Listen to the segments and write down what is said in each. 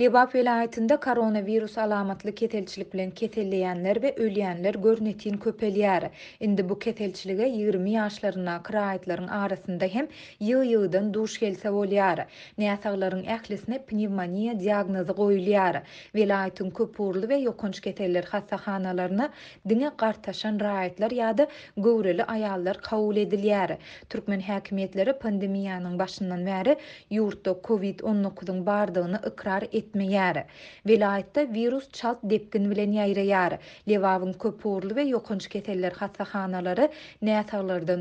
Lebap velayetinde koronavirus alamatlı ketelçilik bilen ketelleyenler ve ölyenler görnetin köpeliyar. Indi bu ketelçilige 20 yaşlarına kraitların arasında hem yıl yıldan duş gelse olyar. Neyatağların ehlisine pneumonia diagnozı koyulyar. Velayetin köpurlu ve yokunç keteller hastahanalarına dine qartaşan raayetler ya da gaurili ayallar kaul ediliyar. Türkmen hakimiyetleri pandemiyanın başından veri yurtta COVID-19'un bardağını ikrar et meňe ýäre. Wilayatda wirus çat depkin bilen ýaýraýar. Lewawyn köp gurly we ýoğunçy keteller, haýsa xanalary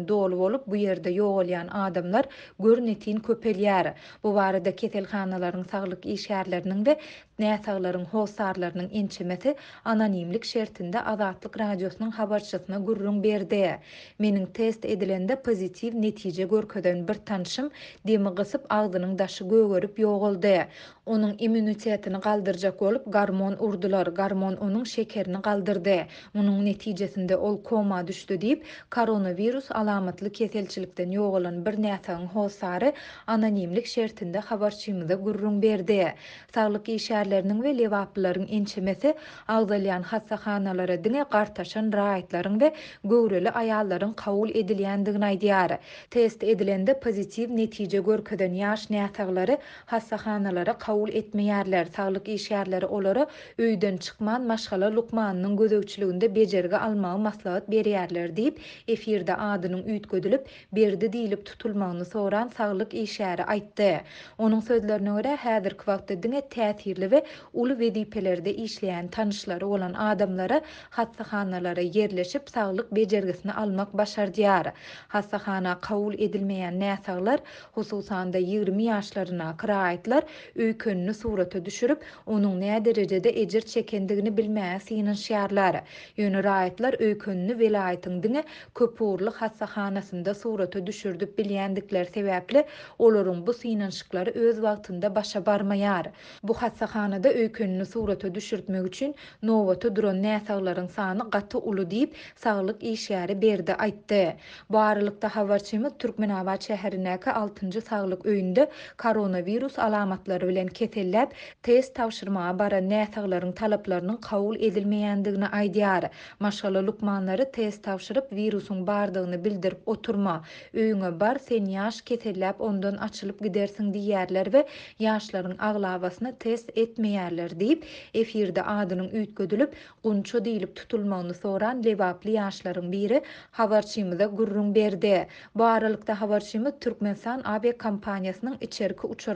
dolu olup bu ýerde ýoğolýan adamlar görünetin köpelýär. Bu warda ketelhanalaryň saglyk iş ýarlarynyň da nätäglerini, hol sarlarynyň ençemeti anonimlik şertinde adatlyk radiosynyň habarçyтына gurrun berdi. Mening test edilende pozitiv netije görkeden bir tanшым demi gysyp agdynyň daşy gök görüp ýoğaldy. Onuň immunitetini kaldıracak olup garmon urdular garmon onun şekerini galdyrdy. bunun neticesinde ol koma düştü deyip koronavirus alamatlı keselçilikten yo bir neın hosarı anonimlik şertinde havarçımıza gurrun berdi sağlık işerlerinin ve levapların inçimesi algılayan hasta diňe dine kar taşın rahatların ve gurulü ayağıların kavul edilendiğin ayarı test edilende pozitiv netice görkeden köden yaş neyaları hasta hanaları işgärler, sağlık işgärleri olary öýden çykman maşgala Luqmannyň gözegçiliginde bejergi almagy maslahat berýärler diýip efirde adynyň üýtgödülip berdi diýilip tutulmagyny soran sağlık işgäri aýtdy. Onuň sözlerine görä häzirki wagtda diňe täsirli we uly wedipelerde işleýän tanışlary olan adamlara hastahanalara yerleşip sağlık bejergesini almak başardyar. Hastahana kabul edilmeýän näsaglar hususanda 20 ýaşlaryna kiraýtlar öýkünni surat suratı düşürüp onun nə derecede ecir çekendigini bilməsi yının şiyarları. Yönü rayetlar öykönünü velayetin dini köpurlu xasaxanasında suratı düşürdip biliyendikler sebäpli olurun bu sinanşıkları öz wagtynda başa barmayar. Bu xasaxanada öykönünü suratı düşürtmek üçün novatı duron nəsağların sağını qatı ulu deyib sağlık işyarı berdi aýtdy. Bu arılıkta havarçimiz Türkmenava çəhərinəkə 6 sağlık saglyk öýünde koronavirus alamatları bilen keteller test tavşırmağa bara nətəqlərin talaplarının qavul edilməyəndiqini aydiyar. Maşalı lukmanları test tavşırıb virusun bardığını bildirib oturma. Öyünə bar sen yaş keterləb ondan açılıb gidersin diyərlər və yaşların ağlavasını test etməyərlər deyib Efirde adının ütgödülüb qunçu deyilib tutulmağını soran levapli yaşların biri havarçimizə gurrun berdi. Bu aralıkta havarçimi san AB kompaniyasının içerki uçur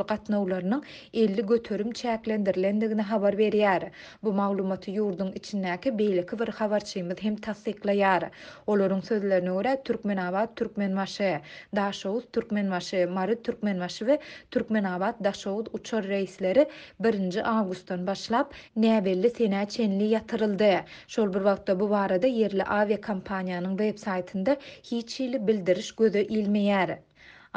50 götürüm ölüm habar berýär. Bu maglumaty ýurdun içindäki beýleki bir habarçymyz hem tassyklaýar. Olaryň sözlerine görä Türkmenabat, Türkmenmaşy, Daşowuz, Türkmenmaşy, Mary Türkmenmaşy we Türkmenabat, Daşowuz uçar reisleri 1 awgustdan başlap näbelli sene çenli ýatyryldy. Şol bir wagtda bu barada yerli aviakompaniýanyň web saýtynda hiç ýyly bildiriş göze ilmeýär.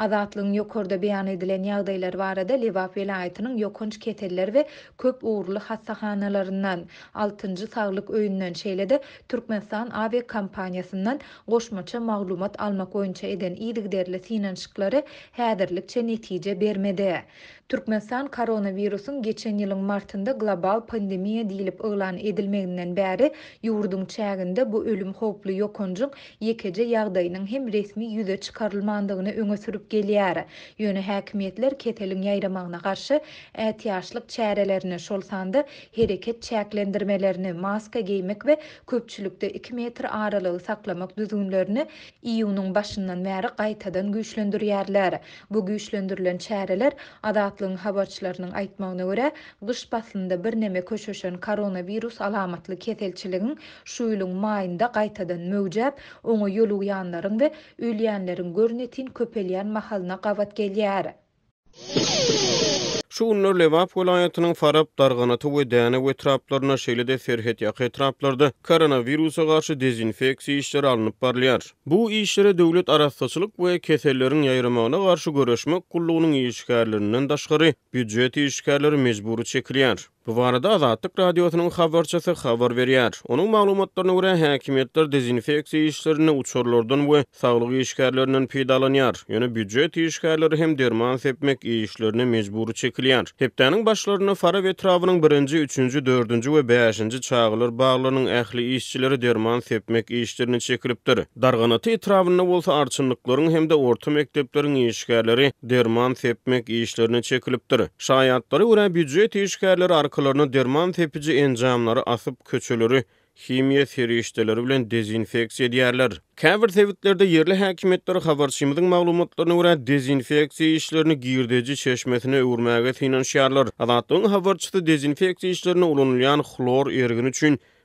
Azatlyň ýokarda beýan edilen ýagdaýlar barada Lewa vilayatynyň ýokunç keteller we köp uwrly hassahanalaryndan 6-njy saglyk öýünden şeýlede Türkmenistan AB kampanyasından goşmaça maglumat almak goýunça eden ýygyr derle finansçylary häderlikçe netije bermedi. Türkmenistan koronavirusun geçen yılın martında global pandemiye diýilip ığlan edilmeginden beri yurdun çäginde bu ölüm hoplu yokoncun yekece yağdayının hem resmi yüze çıkarılmandığını öngösürüp görüp gelýär. Ýöne häkimetler ketelin ýaýramagyna garşy ätiýaşlyk çärelerini şol sandy hereket çäklendirmelerini, maska geymek we köpçülükde 2 metr aralygy saklamak düzgünlerini iýunyň başyndan bäri gaýtadan güýçlendirýärler. Bu güýçlendirilen çäreler adatlyň habarçylarynyň aýtmagyna görä gyş basında bir neme köşüşen koronavirus alamatly ketelçiligiň şu ýylyň maýynda gaýtadan möwjüp, oňa ýoluk ýanlaryň we ölýänleriň görnetin köpelýän mahalyna gabat gelýär. Şu ünürle wap welaýatynyň farap dargana töwe dana we traplaryna şeýlede ferhet ýa etraplarda, traplarda koronawirusa garşy dezinfeksiýa işleri alınıp barlýar. Bu işlere döwlet arassyçylyk we keselleriň ýaýramagyna garşy göreşmek gullugynyň işgärlerinden daşgary, büdjet işgärleri mejburi çekilýär. Bu barada Azadlyk radiosynyň habarçysy habar berýär. Onuň maglumatlaryna görä, häkimetler dezinfeksiýa işlerini uçurlardan we saglyk işgärleriniň pidalanýar. Ýöne bütçe işgärleri hem derman sepmek işlerini mejbur çekilýär. Hepdeniň başlaryna fara we trawynyň 1-nji, 3-nji, 4-nji we 5-nji çaýgylar baglanyň ähli işçileri derman sepmek işlerini çekilipdir. Dargynaty trawynyna bolsa arçynlyklaryň hem de orta mekdepleriň işgärleri derman sepmek işlerini çekilipdir. Şaýatlary görä bütçe işgärleri halkalarına derman tepici encamları asıp köçülürü, химия серештелері білен дезинфекция диярлар. Кәвір сәвітлерді ерлі хәкіметтері қабаршымыздың мағлуматларына дезинфекция ешлеріні гирдеджі шешмесіне өрмәге сейнан шиярлар. Азаттың қабаршысы дезинфекция ешлеріні ұлынылян хлор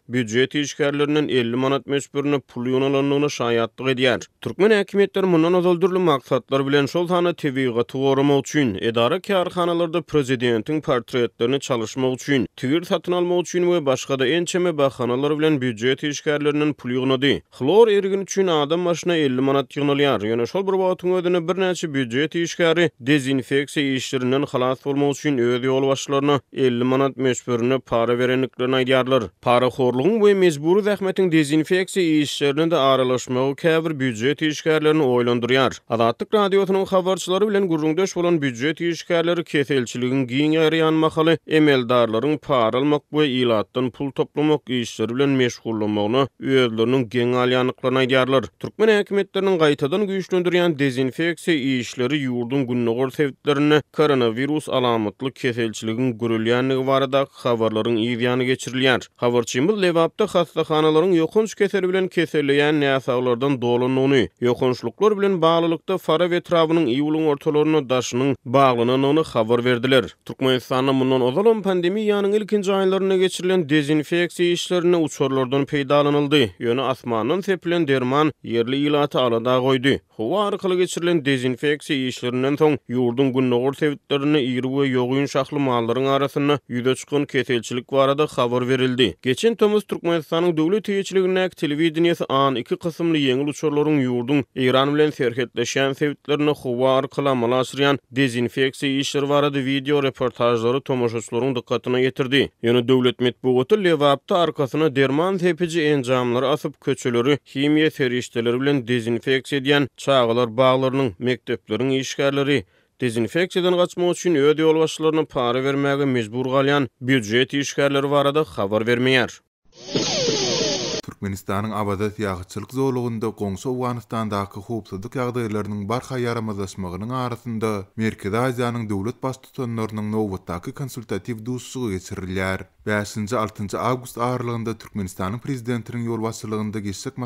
büdjet işgärlerinin 50 manat mesbürüne pul yunalanlığına şayatlıq ediyar. Türkmen hakimiyetler mundan azaldırlı maksatlar bilen şol tanı tevigi tuvarama uçun, edara kiarxanalarda prezidentin portretlerini çalışma uçun, tigir satın alma uçun ve başqa da en çeme bakanalar bilen büdjet işgärlerinin pul yunadi. Xlor ergin üçün adam başına 50 manat yunalyar, yana şol bir vatun ödünü bir neçi büdjet işgari dezinfeksiya işlerinden xalas olma uçun öde yol başlarına 50 manat mesbürüne para verenliklerine ediyarlar. Para zorluğun we mezburu zähmetin dezinfeksiýa işlerini de aralaşmak üçin käbir büdjet işgärlerini oýlandyrýar. Adatlyk radiotonyň habarcylary bilen gurrungdaş bolan büdjet işgärleri keselçiliginiň giň ýaryan mahaly emeldarlaryň paralmak we ilatdan pul toplamak işleri bilen meşgullanmagyny öýlerini giň alýanyklaryna ýarlar. Türkmen häkimetleriniň gaýtadan güýçlendirýän dezinfeksiýa işleri ýurdun gündogor sebäplerini koronawirus alamatly keselçiliginiň gürülýänligi barada habarlaryň ýygyany geçirilýär. Havarçymyz jawabta hastaxanalaryň ýokunçy getirýän keseller bilen kesellerden dolunluny, ýokunçuluklar bilen baglylykda fara we etrawynyň iýul ýurtlaryny daşynyň baglanyny habar berdiler. Türkmenistanyň mundan ozal pandemiýa ýaňynyň ilkinji aýlaryna geçirilen dezinfeksi işlerine usullaryndan peýdalanyldy. yönü asmaanyň teplen derman yerli ilatı alada goýdy. Howar halky geçirilen dezinsekçi işlerinden soň ýurdun gün dogur sebitlerinde ýygyň we ýokun şahly arasında arasyna ýüze çykan ketelçilik barada habar berildi. Geçen Öz Türkmenistanyň döwlet täýçiliginde telewizionyň an iki kysymly ýeňi uçurlaryň ýurdun Iran bilen serhetleşen sewitlerini howa arkaly malaşyran dezinfeksiýa işleri barada video reportajlary tomoşçylaryň dikkatine ýetirdi. Ýöne döwlet medpugaty lewapda arkasyna derman tepiji enjamlary asyp köçeleri himiýe ferişdeleri bilen dezinfeksiýa edýän çağlar baglarynyň mekdepleriniň işgärleri Dezinfeksiýadan gaçmak üçin öde ýol para bermäge mejbur galyan, büdžet işgärleri barada habar bermeýär. Түркменистанның абадат яғытшылық зоулығында қоңсы Ауғанстандағы қауіпсіздік жағдайларының барха ярамазашмығының арасында Меркеді Азияның дәулет бас тұтанларының новаттағы консультатив дұсығы кесірілер. 5-6 август аралығында Түркменистанның президентінің ел басшылығында кешік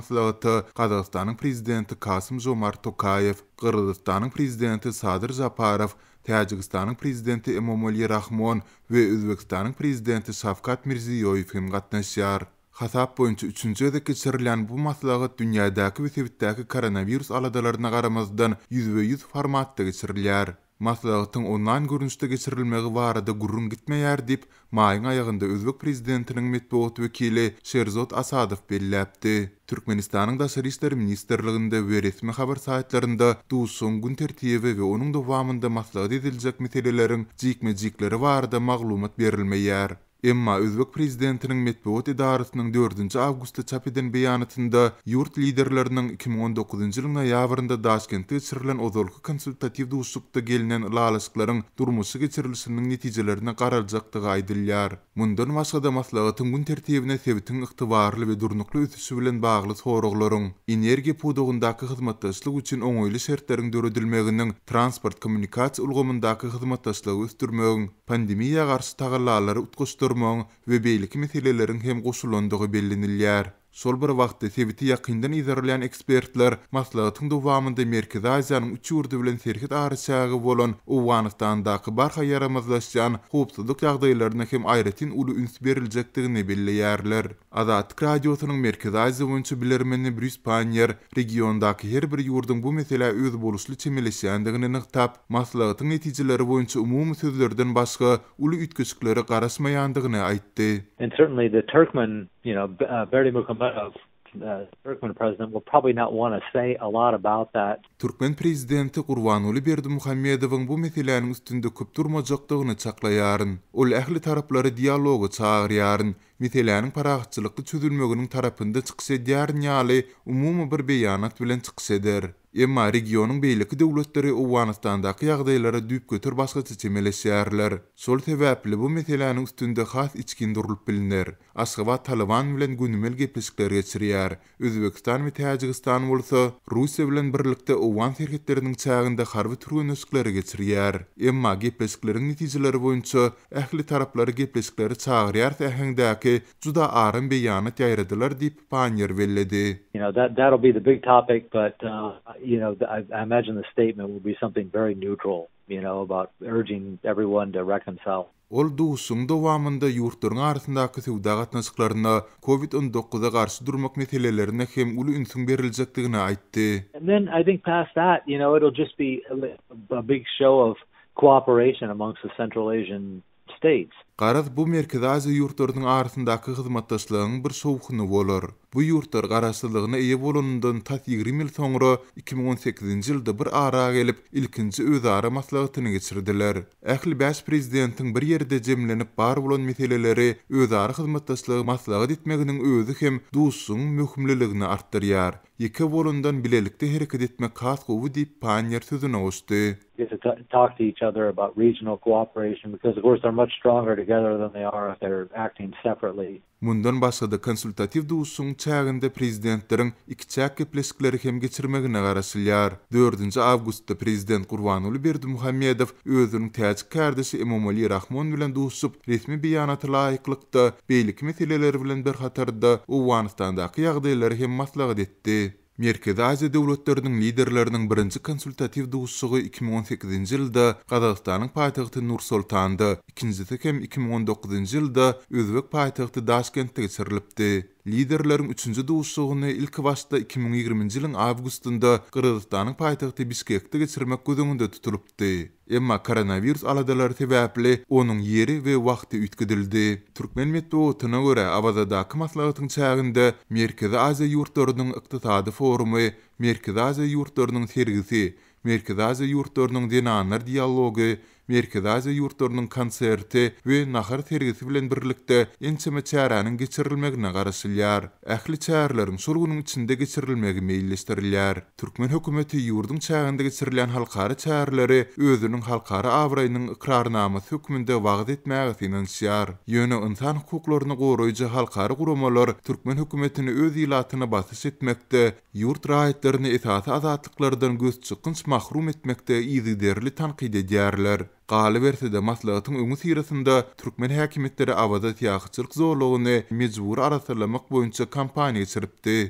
Қазақстанның президенті Касым Жомарт Токаев, Қырғызстанның президенті Садыр Жапаров, Täjikistanyň prezidenti Emomali Rahmon we Özbekistanyň prezidenti Şavkat Mirziýoýew hem gatnaşýar. Hasap boýunça 3-nji ýylda geçirilen bu maslahat dünýädäki we sewitdäki koronawirus aladalaryna garamazdan 100 we 100 formatda geçirilýär. Maslahatyň onlaýn görnüşde geçirilmegi barada gurrun gitmeýär dip, maýyň aýagynda Özbek prezidentiniň medeniýet wekili Şerzod Asadow belläpdi. Türkmenistanyň da Şerişler ministrliginde we resmi habar saýtlarynda duýsun gün tertibi we onuň dowamynda maslahat ediljek meteleleriň jikme-jikleri barada maglumat berilmeýär. Emma Özbek prezidentiniň Medbuat idarasynyň 4-nji awgusta çap eden beýanatynda ýurt liderleriniň 2019-njy ýylyň noýabrynda Daşkentde çyrylan ozorky konsultatiw duşlukda gelinen laýlaşyklaryň durmuşy geçirilşiniň netijelerini garaljakdygy aýdylýar. Mundan başga da maslahatyň gün tertibine sebitiň ykdybarly we durnukly ötüşi bilen bagly soraglaryň, energiýa pudugundaky hyzmatdaşlyk üçin oňoýly şertleriň döredilmeginiň, transport kommunikasiýa ulgamyndaky hyzmatdaşlygy üstürmegiň, pandemiýa garşy tagallalary utgusdyr durmaň we beýleki meselelerin hem goşulandygy bellenilýär. Şol bir wagtda sebiti ýakyndan ýerleýän ekspertler maslahatyň dowamynda Merkezi Aziýanyň üç ýurdy bilen serhit arasyagy bolan Owanystandaky barha ýaramazlaşýan howpsuzlyk ýagdaýlaryna hem aýratyn uly üns berilejekdigini bellýärler. Azat Radiosynyň Merkezi Aziýa boýunça bilermeni bir Ispanyer regiondaky her bir ýurdun bu mesele öz boluşly çemeleşýändigini nyktap, maslahatyň netijeleri boýunça umumy sözlerden başga uly ütkeşikleri garaşmaýandygyny aýtdy. And you know, uh, Türkmen uh, uh, Turkmen president, will probably prezidenti Gurbanuly Berdimuhammedowyň bu meselelerin üstünde köp durmajakdygyny çaklaýaryn. Ol ähli taraplary dialogy çağıryaryn. Meselelerin paragatçylykly çözülmeginiň tarapynda çykýan ýaly umumy bir beýanat bilen çykýar. Emma regionun beylikli devletleri Uwanistandaki yağdaylara düp götür başqa çeçemele Sol tevapli bu metelanın üstünde has içkin durulup bilinir. Asgava Taliban bilen günümel gepleşikler geçiriyar. Özbekistan ve Täjikistan olsa, Russiýa bilen birlikde Uwan serketlerinin çağında harbi turgun ösikleri geçiriyar. Emma gepleşiklerin netijeleri boýunça ähli tarapları gepleşikleri çağırıyar tähendaki cuda arın beýany yayradılar dip panyer velledi. big uh, you know, I, I imagine the statement will be something very neutral, you know, about urging everyone to reconcile. Ол дуусуң covid 19 каршы And then I think past that, you know, it'll just be a, a big show of cooperation amongst the Central Asian states. Garaz bu merkezi azı yurtlarının arasındaki hizmettaşlığın bir soğukunu olur. Bu yurtlar garaşlılığına iyi tat 20 il sonra 2018-ci ilde bir ara gelip ilkinci öz ara maslağıtını geçirdiler. Ähli bäş prezidentin bir yerde cemlenip bar bulan meseleleri öz ara hizmettaşlığı maslağıt hem dusun mühümlülüğünü arttırıyar. Yeke bulundun bilelikte hareket etme kas kovu deyip panyer about regional cooperation because stronger together than they are if they're acting separately. Mundan başga da konsultativ duusun çağında prezidentlerin iki çak kepleşikleri hem geçirmegine garaşylar. 4-nji awgustda prezident Gurbanuly Berdimuhammedow özüniň täzik kardeşi Emomali Rahmon bilen duşup resmi biýanaty laýyklykda beýlik meseleleri bilen bir hatarda Uwanstandaky ýagdaýlary hem maslahat etdi. Меркеді Азия дәулеттерінің лидерлерінің бірінші консультативді ұшығы 2018 жылда Қазақстанның пайтықты Нұр-Сұлтанды, 2-текем 2019 жылда өзбек пайтақты Дашкентте кечирлипди. Liderlerin 3-nji duşugyny ilki başda 2020-nji ýylyň awgustunda Kyrgyzstanyň paýtagty Biskekde geçirmek gözünde tutulupdy. Emma koronawirus alaýdalary täbäpli onuň ýeri we wagty ýetgidildi. Türkmen medeniýetine görä awazada kymatlaýan çaýgynda Merkezi Aziýa ýurtlarynyň ykdytady forumy, Merkezi Aziýa ýurtlarynyň tergisi, Merkezi Aziýa ýurtlarynyň Merkezaze yurtlarının konserti ve nahar tergisi bilen birlikte ençeme çaranın geçirilmegine garaşylýar. Ähli çarlaryň sulgunyň içinde geçirilmegi meýilleşdirilýär. Türkmen hökümeti ýurdun çaýynda geçirilen halkara çarlary özüniň halkara awrayynyň ikrarnamy hökümünde wagt etmäge finansiýar. Ýöne insan hukuklaryny goraýjy halkara guramalar Türkmen hökümetini öz ýlatyna basyş etmekde, ýurt rahatlaryny ýetäsi azatlyklardan göz çykynç mahrum etmekde derli tanqid diyarlar. Gali berse de maslahatın öňü sirasında türkmen häkimetleri awaza tiýahçylyk zorlugyny mejbur arasyrlamak boýunça kampaniýa çyrypdy.